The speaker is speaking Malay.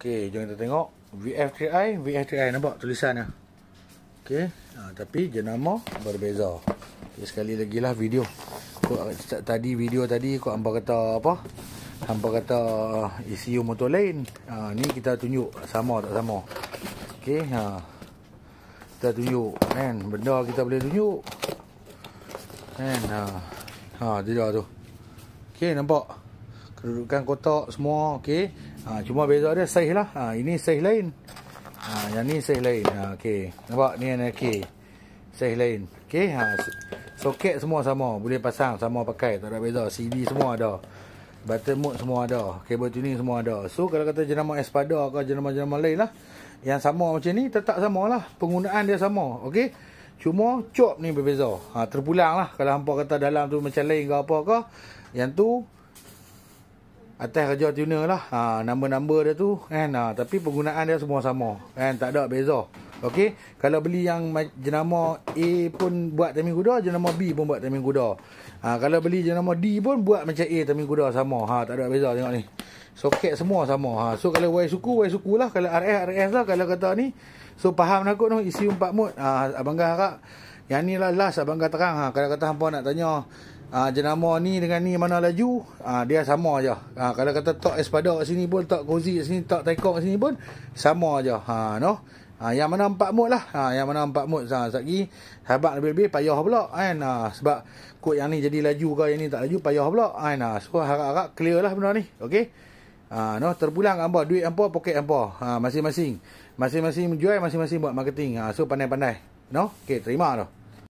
Okey, jom kita tengok VF3i, VF3i nampak tulisannya. Okey, ha, tapi jenama berbeza. Okay, sekali lagi lah video. Kau tadi video tadi kau hangpa kata apa? Hangpa kata ECU eh, motor lain. Ha, ni kita tunjuk sama tak sama. Okey, ha. Kita tunjuk kan benda kita boleh tunjuk. Kan ha. Ha, dia tu. Okey, nampak kedudukan kotak semua okay ha, ah, cuma beza dia saiz lah ha, ini saiz lain ha, yang ni saiz lain ha, okey nampak ni yang okay saiz lain okey ha, soket semua sama boleh pasang sama pakai tak ada beza CD semua ada button mode semua ada kabel tuning semua ada so kalau kata jenama espada atau jenama-jenama lain lah yang sama macam ni tetap sama lah penggunaan dia sama okay cuma cop ni berbeza ha, terpulang lah kalau hampa kata dalam tu macam lain ke apa ke yang tu atas kerja tuner lah. Ha, Nombor-nombor dia tu. Kan? Ha, tapi penggunaan dia semua sama. Kan? Tak ada beza. Okey, kalau beli yang jenama A pun buat timing kuda, jenama B pun buat timing kuda. Ha, kalau beli jenama D pun buat macam A timing kuda sama. Ha, tak ada beza tengok ni. Soket semua sama. Ha, so kalau Y suku, Y suku lah. Kalau RS, RS lah. Kalau kata ni, so faham nak lah tu, isi empat mode. Ha, abang Gah harap, yang ni lah last abang kata terang. Ha, kalau kata hampa nak tanya, Ah ha, jenama ni dengan ni mana laju? Ah ha, dia sama aja. Ha, kalau kata tak espada kat sini pun tak cozy kat sini tak tekok kat sini pun sama aja. Ha no Ha, ah, yang mana empat mood lah. Ha, yang mana empat mood sah, sekejap lagi. Sahabat lebih-lebih payah pula kan. Ha, sebab kot yang ni jadi laju ke yang ni tak laju payah pula kan. Ha, so harap-harap clear lah benda ni. Okay. Ha, no, terpulang apa duit apa poket apa. Ha, masing-masing. Masing-masing menjual masing-masing buat marketing. Ha, so pandai-pandai. No? Okay terima lah